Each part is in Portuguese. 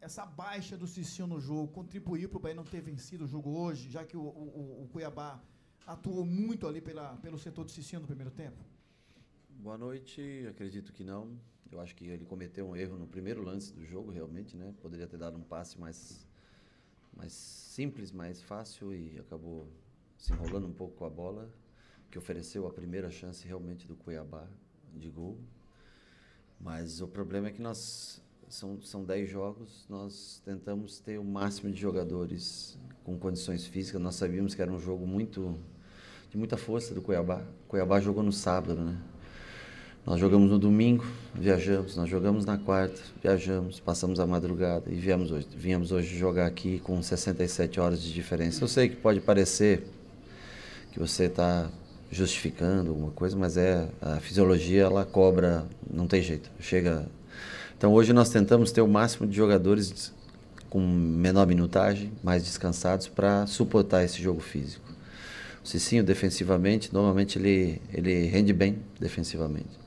essa baixa do Cicinho no jogo contribuiu para o Bahia não ter vencido o jogo hoje, já que o, o, o Cuiabá atuou muito ali pela, pelo setor do Cicinho no primeiro tempo? Boa noite, acredito que não. Eu acho que ele cometeu um erro no primeiro lance do jogo, realmente, né? Poderia ter dado um passe mais, mais simples, mais fácil e acabou se enrolando um pouco com a bola, que ofereceu a primeira chance realmente do Cuiabá de gol. Mas o problema é que nós são, são 10 jogos, nós tentamos ter o máximo de jogadores com condições físicas. Nós sabíamos que era um jogo muito de muita força do Cuiabá. O Cuiabá jogou no sábado, né? Nós jogamos no domingo, viajamos, nós jogamos na quarta, viajamos, passamos a madrugada e viemos hoje. Viemos hoje jogar aqui com 67 horas de diferença. Eu sei que pode parecer que você está justificando alguma coisa, mas é a fisiologia ela cobra, não tem jeito. Chega então hoje nós tentamos ter o máximo de jogadores com menor minutagem, mais descansados para suportar esse jogo físico. O Cicinho defensivamente, normalmente ele ele rende bem defensivamente.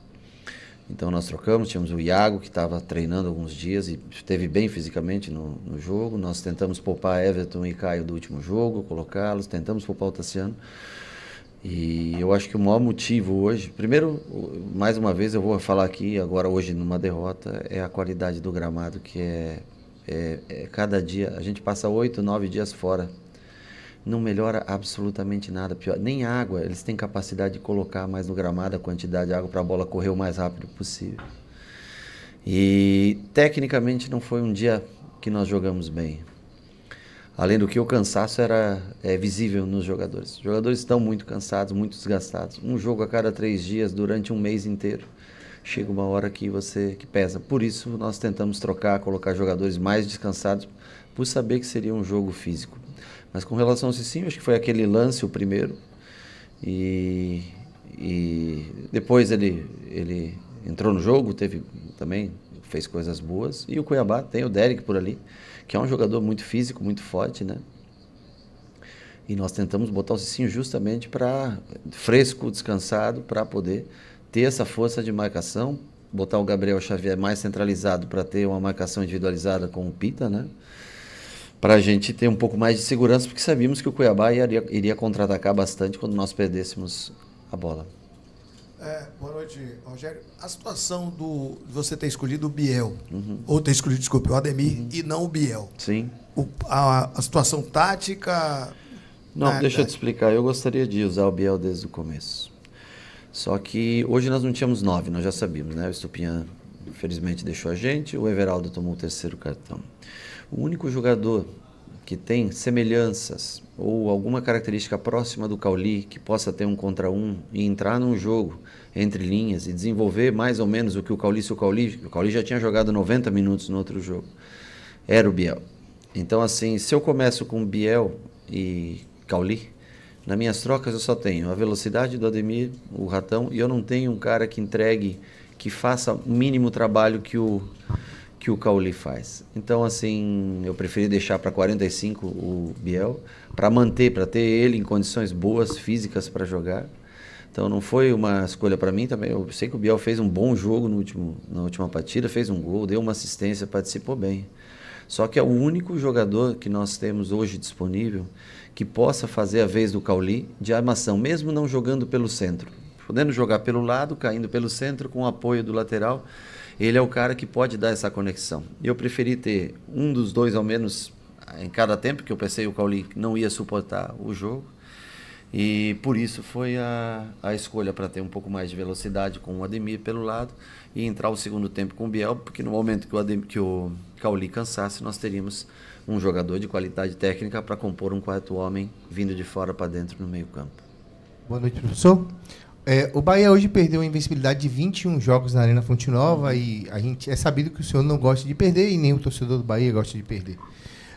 Então nós trocamos, tínhamos o Iago que estava treinando alguns dias e esteve bem fisicamente no, no, jogo. Nós tentamos poupar Everton e Caio do último jogo, colocá-los, tentamos poupar o Tassiano. E eu acho que o maior motivo hoje, primeiro, mais uma vez eu vou falar aqui agora hoje numa derrota, é a qualidade do gramado, que é, é, é cada dia, a gente passa oito, nove dias fora. Não melhora absolutamente nada, pior, nem água, eles têm capacidade de colocar mais no gramado a quantidade de água para a bola correr o mais rápido possível. E tecnicamente não foi um dia que nós jogamos bem. Além do que, o cansaço era é, visível nos jogadores. Os jogadores estão muito cansados, muito desgastados. Um jogo a cada três dias, durante um mês inteiro. Chega uma hora que você que pesa. Por isso, nós tentamos trocar, colocar jogadores mais descansados, por saber que seria um jogo físico. Mas com relação ao Cicinho, acho que foi aquele lance o primeiro. E, e depois ele, ele entrou no jogo, teve também fez coisas boas. E o Cuiabá tem o Derek por ali, que é um jogador muito físico, muito forte, né? E nós tentamos botar o Cicinho justamente para fresco, descansado, para poder ter essa força de marcação, botar o Gabriel Xavier mais centralizado para ter uma marcação individualizada com o Pita, né? Para a gente ter um pouco mais de segurança, porque sabíamos que o Cuiabá iria, iria contra-atacar bastante quando nós perdêssemos a bola. É, boa noite, Rogério. A situação do você ter escolhido o Biel, uhum. ou ter escolhido, desculpe, o Ademir uhum. e não o Biel. Sim. O, a, a, situação tática. Não, é, deixa eu é. te explicar. Eu gostaria de usar o Biel desde o começo. Só que hoje nós não tínhamos nove, nós já sabíamos, né? O Estupinhan, infelizmente, deixou a gente, o Everaldo tomou o terceiro cartão. O único jogador que tem semelhanças ou alguma característica próxima do Cauli que possa ter um contra um e entrar num jogo entre linhas e desenvolver mais ou menos o que o Cauli se o Cauli, o Cauli já tinha jogado 90 minutos no outro jogo. Era o Biel. Então assim, se eu começo com Biel e Cauli, nas minhas trocas eu só tenho a velocidade do Ademir, o Ratão, e eu não tenho um cara que entregue, que faça o mínimo trabalho que o que o Cauli faz. Então, assim, eu preferi deixar para 45 o Biel, para manter, para ter ele em condições boas físicas para jogar. Então, não foi uma escolha para mim também. Eu sei que o Biel fez um bom jogo no último, na última partida, fez um gol, deu uma assistência, participou bem. Só que é o único jogador que nós temos hoje disponível que possa fazer a vez do Cauli de armação, mesmo não jogando pelo centro. Podendo jogar pelo lado, caindo pelo centro, com o apoio do lateral ele é o cara que pode dar essa conexão. Eu preferi ter um dos dois, ao menos, em cada tempo, que eu pensei o Cauli não ia suportar o jogo. E por isso foi a, a escolha para ter um pouco mais de velocidade com o Ademir pelo lado e entrar o segundo tempo com o Biel, porque no momento que o, Ademir, que o Cauli cansasse, nós teríamos um jogador de qualidade técnica para compor um quarto homem vindo de fora para dentro no meio-campo. Boa noite, professor. É, o Bahia hoje perdeu a invencibilidade de 21 jogos na Arena Fonte Nova e a gente é sabido que o senhor não gosta de perder e nem o torcedor do Bahia gosta de perder.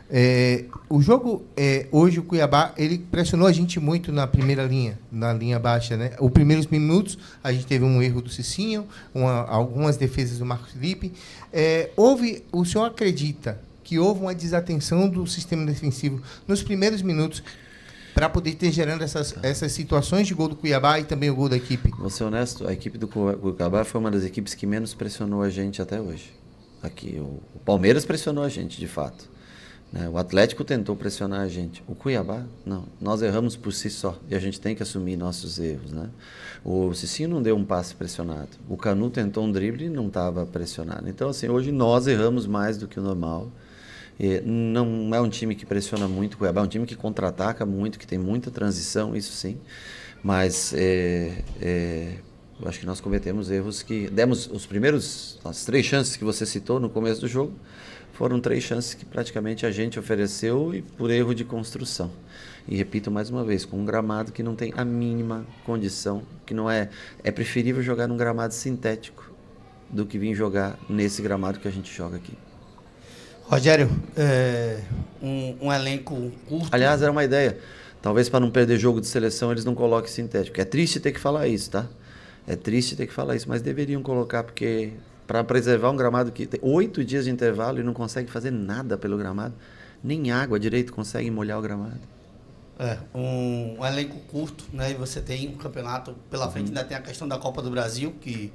É, o jogo é, hoje o Cuiabá ele pressionou a gente muito na primeira linha, na linha baixa, né? Os primeiros minutos a gente teve um erro do Cicinho, uma, algumas defesas do Marcos Felipe. É, houve, o senhor acredita que houve uma desatenção do sistema defensivo nos primeiros minutos para poder ter gerando essas, essas situações de gol do Cuiabá e também o gol da equipe? Vou ser honesto, a equipe do Cuiabá foi uma das equipes que menos pressionou a gente até hoje. Aqui, o, o Palmeiras pressionou a gente, de fato. Né? O Atlético tentou pressionar a gente. O Cuiabá, não. Nós erramos por si só e a gente tem que assumir nossos erros. Né? O Cicinho não deu um passe pressionado. O Canu tentou um drible e não estava pressionado. Então, assim, hoje nós erramos mais do que o normal. É, não é um time que pressiona muito o Cuiabá, é um time que contra-ataca muito, que tem muita transição, isso sim. Mas é, é, eu acho que nós cometemos erros que. Demos os primeiros. As três chances que você citou no começo do jogo foram três chances que praticamente a gente ofereceu e por erro de construção. E repito mais uma vez, com um gramado que não tem a mínima condição, que não é. É preferível jogar num gramado sintético do que vir jogar nesse gramado que a gente joga aqui. Rogério, é, um, um, elenco curto. Aliás, era uma ideia. Talvez para não perder jogo de seleção, eles não coloquem sintético. É triste ter que falar isso, tá? É triste ter que falar isso, mas deveriam colocar, porque para preservar um gramado que tem oito dias de intervalo e não consegue fazer nada pelo gramado, nem água direito consegue molhar o gramado. É, um, um elenco curto, né? E você tem um campeonato pela frente, uhum. ainda tem a questão da Copa do Brasil, que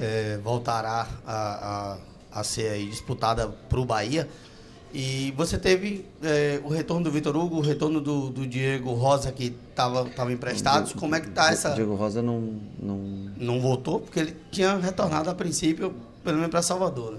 é, voltará a, a a ser aí disputada para o Bahia. E você teve é, o retorno do Vitor Hugo, o retorno do, do Diego Rosa, que estava tava emprestado. Como é que tá essa. Diego Rosa não, não. Não voltou, porque ele tinha retornado a princípio, pelo menos para Salvador. Né?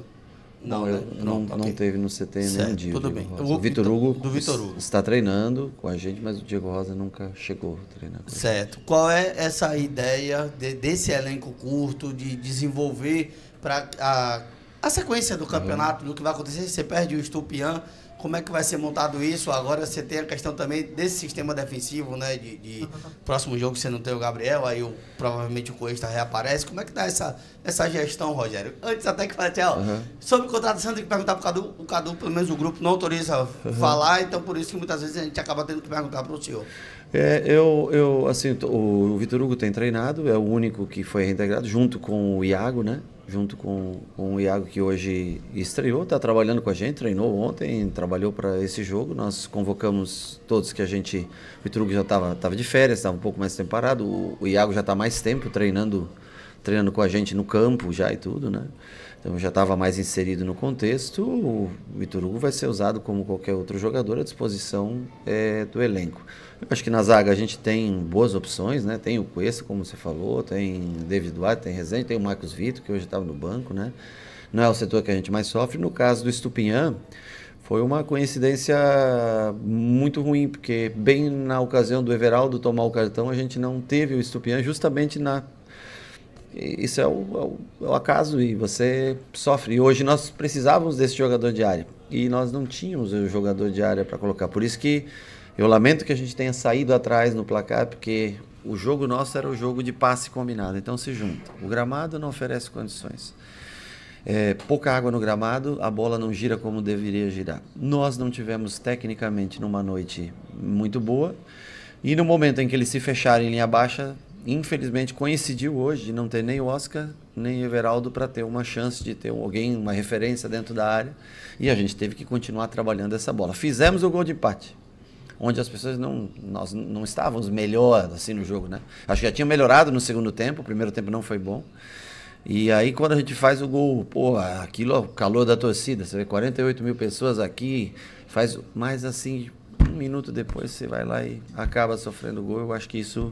Não, não, né? Pronto, não, okay. não teve no CT nenhum dia. Tudo bem. Então, o, o Vitor Hugo, do Vitor Hugo está treinando com a gente, mas o Diego Rosa nunca chegou a treinar. certo. Qual é essa ideia de, desse elenco curto, de desenvolver para a a sequência do campeonato, do que vai acontecer, você perde o Estupian, como é que vai ser montado isso? Agora você tem a questão também desse sistema defensivo, né? De, de próximo jogo você não tem o Gabriel, aí o, provavelmente o Cuesta reaparece. Como é que tá essa, essa gestão, Rogério? Antes até que falar, assim, ó, uhum. sobre contratação tem que perguntar pro Cadu, o Cadu, pelo menos o grupo, não autoriza uhum. falar, então por isso que muitas vezes a gente acaba tendo que perguntar pro senhor. É, eu, eu, assim, o, Vitor Hugo tem treinado, é o único que foi reintegrado, junto com o Iago, né? Junto com, com o Iago que hoje estreou, está trabalhando com a gente, treinou ontem, trabalhou para esse jogo. Nós convocamos todos que a gente. O Vitor Hugo já estava tava de férias, estava um pouco mais tempo parado. O, o Iago já está mais tempo treinando, treinando com a gente no campo já e tudo, né? Então já estava mais inserido no contexto. O Vitor Hugo vai ser usado como qualquer outro jogador à disposição é, do elenco. Eu acho que na zaga a gente tem boas opções, né? Tem o Cuesta, como você falou, tem David Duarte, tem Rezende, tem o Marcos Vitor, que hoje estava no banco, né? Não é o setor que a gente mais sofre. No caso do Estupinhan, foi uma coincidência muito ruim, porque bem na ocasião do Everaldo tomar o cartão, a gente não teve o Estupinhan justamente na isso é, é o, é o, acaso e você sofre. E hoje nós precisávamos desse jogador de área e nós não tínhamos o jogador de área para colocar. Por isso que eu lamento que a gente tenha saído atrás no placar, porque o jogo nosso era o jogo de passe combinado. Então se junta. O gramado não oferece condições. É, pouca água no gramado, a bola não gira como deveria girar. Nós não tivemos tecnicamente numa noite muito boa. E no momento em que eles se fecharem em linha baixa, infelizmente coincidiu hoje de não ter nem o Oscar nem o Everaldo para ter uma chance de ter alguém, uma referência dentro da área. E a gente teve que continuar trabalhando essa bola. Fizemos o gol de empate, onde as pessoas não nós não estávamos melhor assim no jogo, né? Acho que já tinha melhorado no segundo tempo, o primeiro tempo não foi bom. E aí quando a gente faz o gol, pô, aquilo, é o calor da torcida, você vê 48 mil pessoas aqui, faz mais assim, um minuto depois você vai lá e acaba sofrendo o gol. Eu acho que isso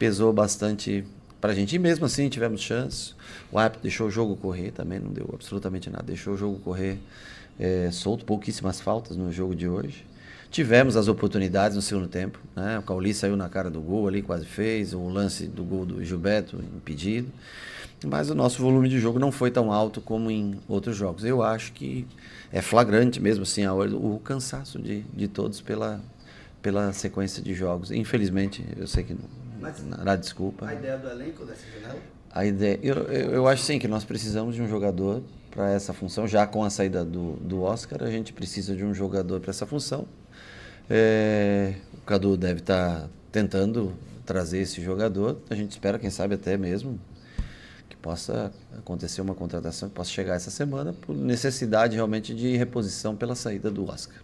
pesou bastante para a gente. E mesmo assim tivemos chance. O árbitro deixou o jogo correr também, não deu absolutamente nada. Deixou o jogo correr é, solto, pouquíssimas faltas no jogo de hoje. Tivemos as oportunidades no segundo tempo. Né? O Cauli saiu na cara do gol ali, quase fez. O lance do gol do Gilberto impedido. Mas o nosso volume de jogo não foi tão alto como em outros jogos. Eu acho que é flagrante mesmo assim a hora, o cansaço de, de todos pela, pela sequência de jogos. Infelizmente, eu sei que mas, desculpa. A ideia do elenco dessa janela? A ideia, eu, eu, eu acho sim que nós precisamos de um jogador para essa função. Já com a saída do, do Oscar, a gente precisa de um jogador para essa função. É, o Cadu deve estar tá tentando trazer esse jogador. A gente espera, quem sabe até mesmo, que possa acontecer uma contratação que possa chegar essa semana por necessidade realmente de reposição pela saída do Oscar.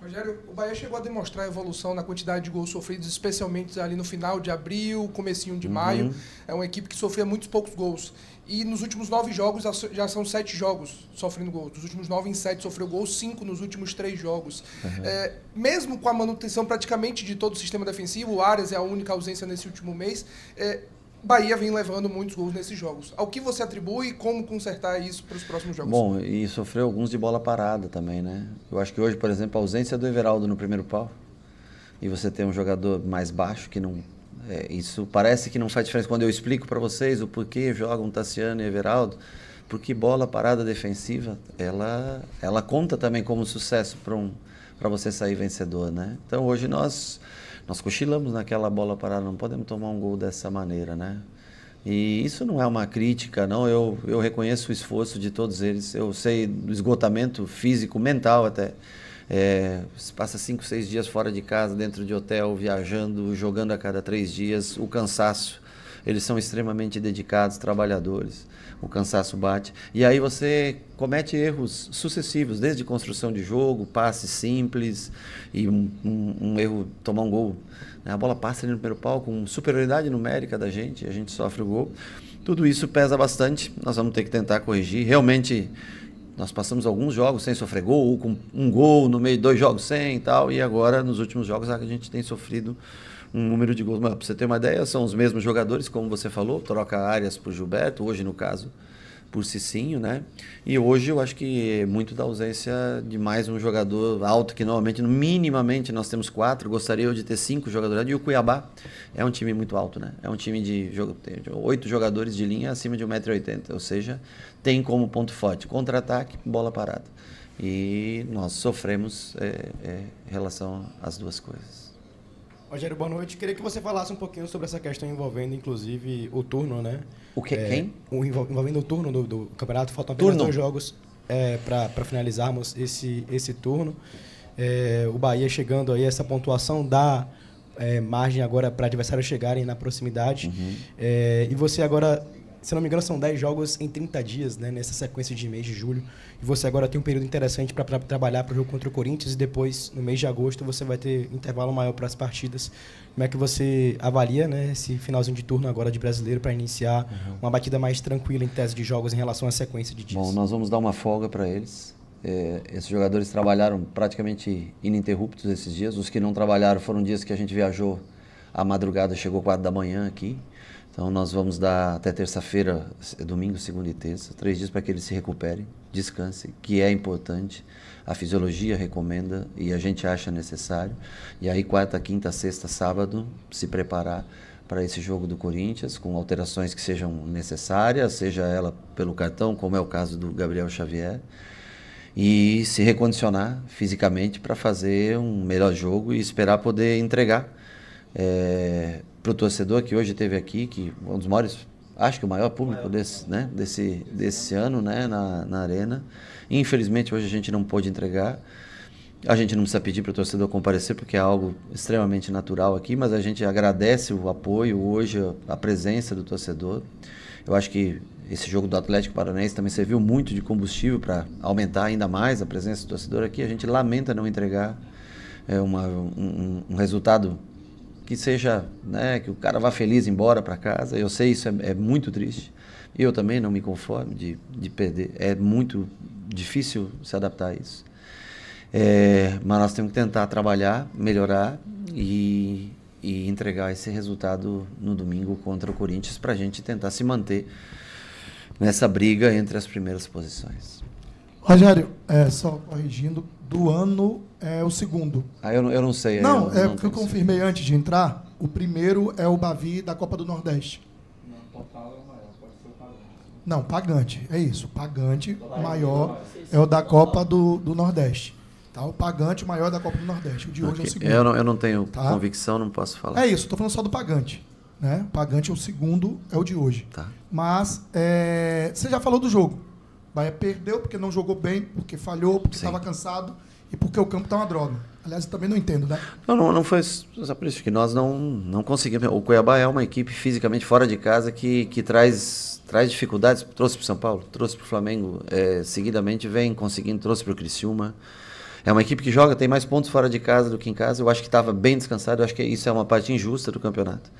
Rogério, o Bahia chegou a demonstrar evolução na quantidade de gols sofridos, especialmente ali no final de abril, comecinho de uhum. maio. É uma equipe que sofria muitos poucos gols. E nos últimos nove jogos, já são sete jogos sofrendo gols. Dos últimos nove em sete sofreu gols, cinco nos últimos três jogos. Uhum. É, mesmo com a manutenção praticamente de todo o sistema defensivo, o Arias é a única ausência nesse último mês. É, Bahia vem levando muitos gols nesses jogos. Ao que você atribui e como consertar isso para os próximos jogos? Bom, e sofreu alguns de bola parada também, né? Eu acho que hoje, por exemplo, a ausência do Everaldo no primeiro pau e você ter um jogador mais baixo que não. É, isso parece que não faz diferença quando eu explico para vocês o porquê jogam Tassiano e Everaldo, porque bola parada defensiva ela ela conta também como sucesso para um para você sair vencedor, né? Então hoje nós nós cochilamos naquela bola parada, não podemos tomar um gol dessa maneira, né? E isso não é uma crítica, não. Eu, eu reconheço o esforço de todos eles. Eu sei do esgotamento físico, mental até. É, passa cinco, seis dias fora de casa, dentro de hotel, viajando, jogando a cada três dias, o cansaço. Eles são extremamente dedicados, trabalhadores. O cansaço bate. E aí você comete erros sucessivos, desde construção de jogo, passe simples e um, um, um erro tomar um gol. Né? A bola passa ali no primeiro pau com superioridade numérica da gente, a gente sofre o gol. Tudo isso pesa bastante, nós vamos ter que tentar corrigir. Realmente, nós passamos alguns jogos sem sofrer gol, ou com um gol no meio de dois jogos sem e tal, e agora nos últimos jogos a gente tem sofrido um número de gols mas Para você ter uma ideia, são os mesmos jogadores, como você falou, troca áreas para o Gilberto, hoje no caso por Cicinho, né? E hoje eu acho que é muito da ausência de mais um jogador alto, que normalmente, minimamente, nós temos quatro, gostaria de ter cinco jogadores. E o Cuiabá é um time muito alto, né? É um time de oito jogadores de linha acima de 1,80m, ou seja, tem como ponto forte contra-ataque, bola parada. E nós sofremos é, é, em relação às duas coisas. Rogério, boa noite. Queria que você falasse um pouquinho sobre essa questão envolvendo, inclusive, o turno, né? O que? É, quem? O, envolvendo o turno do, do campeonato. Faltam apenas turno. dois jogos é, para finalizarmos esse, esse turno. É, o Bahia chegando aí, essa pontuação dá é, margem agora para adversários chegarem na proximidade. Uhum. É, e você agora se não me engano, são 10 jogos em 30 dias, né? Nessa sequência de mês de julho. E você agora tem um período interessante para trabalhar para o jogo contra o Corinthians e depois, no mês de agosto, você vai ter intervalo maior para as partidas. Como é que você avalia né, esse finalzinho de turno agora de brasileiro para iniciar uhum. uma batida mais tranquila em tese de jogos em relação à sequência de dias? Bom, nós vamos dar uma folga para eles. É, esses jogadores trabalharam praticamente ininterruptos esses dias. Os que não trabalharam foram dias que a gente viajou à madrugada, chegou 4 da manhã aqui. Então nós vamos dar até terça-feira, domingo, segunda e terça, três dias para que ele se recupere, descanse, que é importante. A fisiologia recomenda e a gente acha necessário. E aí quarta, quinta, sexta, sábado, se preparar para esse jogo do Corinthians, com alterações que sejam necessárias, seja ela pelo cartão, como é o caso do Gabriel Xavier, e se recondicionar fisicamente para fazer um melhor jogo e esperar poder entregar. É, para o torcedor que hoje teve aqui, que um dos maiores, acho que o maior público desse, né, desse, desse ano né, na, na arena. Infelizmente hoje a gente não pôde entregar. A gente não precisa pedir para o torcedor comparecer, porque é algo extremamente natural aqui, mas a gente agradece o apoio hoje, a presença do torcedor. Eu acho que esse jogo do Atlético Paranaense também serviu muito de combustível para aumentar ainda mais a presença do torcedor aqui. A gente lamenta não entregar é, uma, um, um resultado que seja, né, que o cara vá feliz embora para casa. Eu sei isso é, é, muito triste. Eu também não me conformo de, de perder. É muito difícil se adaptar a isso. É, mas nós temos que tentar trabalhar, melhorar e, e entregar esse resultado no domingo contra o Corinthians para a gente tentar se manter nessa briga entre as primeiras posições. Rogério, é, só corrigindo, do ano é o segundo. Ah, eu, não, eu não sei. É, não, eu, eu é porque eu confirmei antes de entrar. O primeiro é o Bavi da Copa do Nordeste. Não, total é o maior, pode ser o pagante. Não, pagante, é isso. Pagante o maior é o da Copa do, do Nordeste. Tá? O pagante maior da Copa do Nordeste. O de hoje okay. é o segundo. Eu não, eu não tenho tá? convicção, não posso falar. É isso, estou falando só do pagante. Né? O pagante é o segundo, é o de hoje. Tá. Mas é, você já falou do jogo. Bahia perdeu porque não jogou bem, porque falhou, porque estava cansado e porque o campo está uma droga. Aliás, eu também não entendo, né? Não, não, não foi só por isso que nós não, não conseguimos. O Cuiabá é uma equipe fisicamente fora de casa que, que traz, traz dificuldades. Trouxe para o São Paulo, trouxe para o Flamengo. É, seguidamente vem conseguindo, trouxe para o Criciúma. É uma equipe que joga, tem mais pontos fora de casa do que em casa. Eu acho que estava bem descansado. Eu acho que isso é uma parte injusta do campeonato.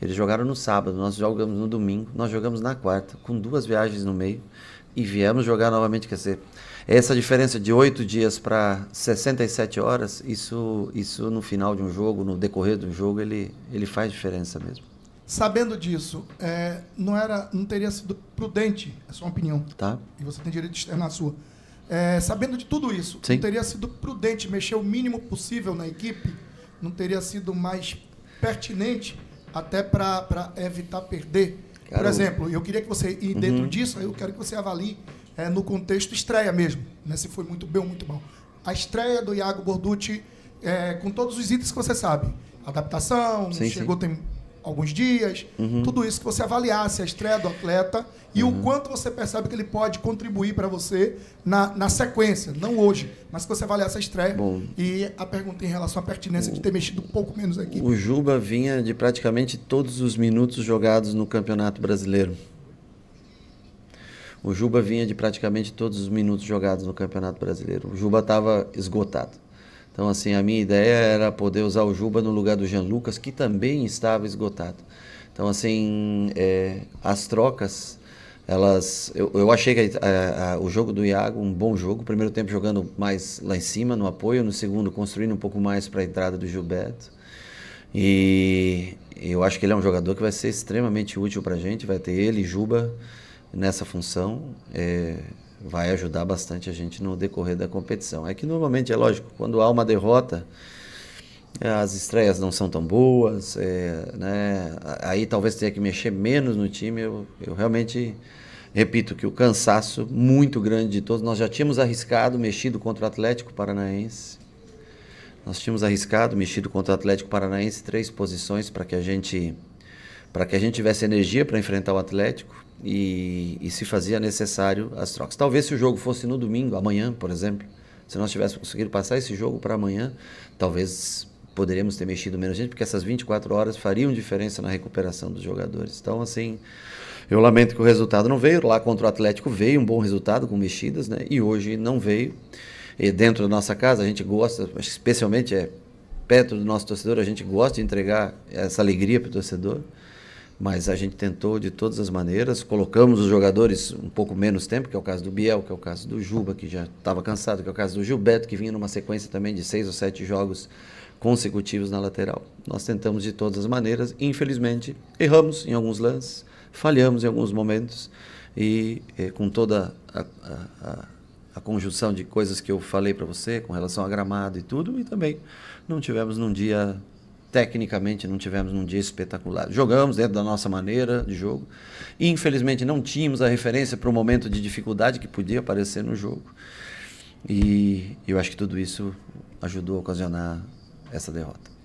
Eles jogaram no sábado, nós jogamos no domingo, nós jogamos na quarta, com duas viagens no meio e viemos jogar novamente. Quer dizer, é essa diferença de oito dias para 67 horas, isso, isso no final de um jogo, no decorrer de um jogo, ele, ele faz diferença mesmo. Sabendo disso, é, não era, não teria sido prudente, é sua opinião. Tá. E você tem direito de externar a sua. É, sabendo de tudo isso, Sim. não teria sido prudente mexer o mínimo possível na equipe? Não teria sido mais pertinente até para evitar perder por exemplo, eu queria que você, e dentro uhum. disso, eu quero que você avalie é, no contexto estreia mesmo, né? se foi muito bem ou muito mal. A estreia do Iago Borducci, é, com todos os itens que você sabe, adaptação, sim, chegou, sim. tem alguns dias, uhum. tudo isso que você avaliasse a é estreia do atleta e uhum. o quanto você percebe que ele pode contribuir para você na, na sequência, não hoje, mas que você avaliasse a estreia. Bom, e a pergunta em relação à pertinência o, de ter mexido um pouco menos aqui. O Juba vinha de praticamente todos os minutos jogados no Campeonato Brasileiro. O Juba vinha de praticamente todos os minutos jogados no Campeonato Brasileiro. O Juba estava esgotado. Então, assim, a minha ideia era poder usar o Juba no lugar do Jean Lucas, que também estava esgotado. Então, assim, é, as trocas, elas. Eu, eu achei que a, é, a, é, o jogo do Iago, um bom jogo. Primeiro tempo jogando mais lá em cima, no apoio. No segundo, construindo um pouco mais para a entrada do Gilberto. E eu acho que ele é um jogador que vai ser extremamente útil para a gente. Vai ter ele, Juba, nessa função. É, vai ajudar bastante a gente no decorrer da competição. É que normalmente, é lógico, quando há uma derrota, eh, as estreias não são tão boas, é, né? aí talvez tenha que mexer menos no time. Eu, eu realmente repito que o cansaço muito grande de todos. Nós já tínhamos arriscado, mexido contra o Atlético Paranaense. Nós tínhamos arriscado, mexido contra o Atlético Paranaense três posições para que a gente para que a gente tivesse energia para enfrentar o Atlético e, e, se fazia necessário as trocas. Talvez se o jogo fosse no domingo, amanhã, por exemplo, se nós tivéssemos conseguido passar esse jogo para amanhã, talvez poderíamos ter mexido menos gente, porque essas 24 horas fariam diferença na recuperação dos jogadores. Então, assim, eu lamento que o resultado não veio. Lá contra o Atlético veio um bom resultado com mexidas, né? E hoje não veio. E dentro da nossa casa, a gente gosta, especialmente é perto do nosso torcedor, a gente gosta de entregar essa alegria para o torcedor mas a gente tentou de todas as maneiras. Colocamos os jogadores um pouco menos tempo, que é o caso do Biel, que é o caso do Juba, que já estava cansado, que é o caso do Gilberto, que vinha numa sequência também de seis ou sete jogos consecutivos na lateral. Nós tentamos de todas as maneiras, infelizmente erramos em alguns lances, falhamos em alguns momentos e, eh, com toda a, a, a, a conjunção de coisas que eu falei para você com relação a gramado e tudo, e também não tivemos num dia Tecnicamente não tivemos um dia espetacular. Jogamos dentro da nossa maneira de jogo. Infelizmente não tínhamos a referência para o momento de dificuldade que podia aparecer no jogo. E eu acho que tudo isso ajudou a ocasionar essa derrota.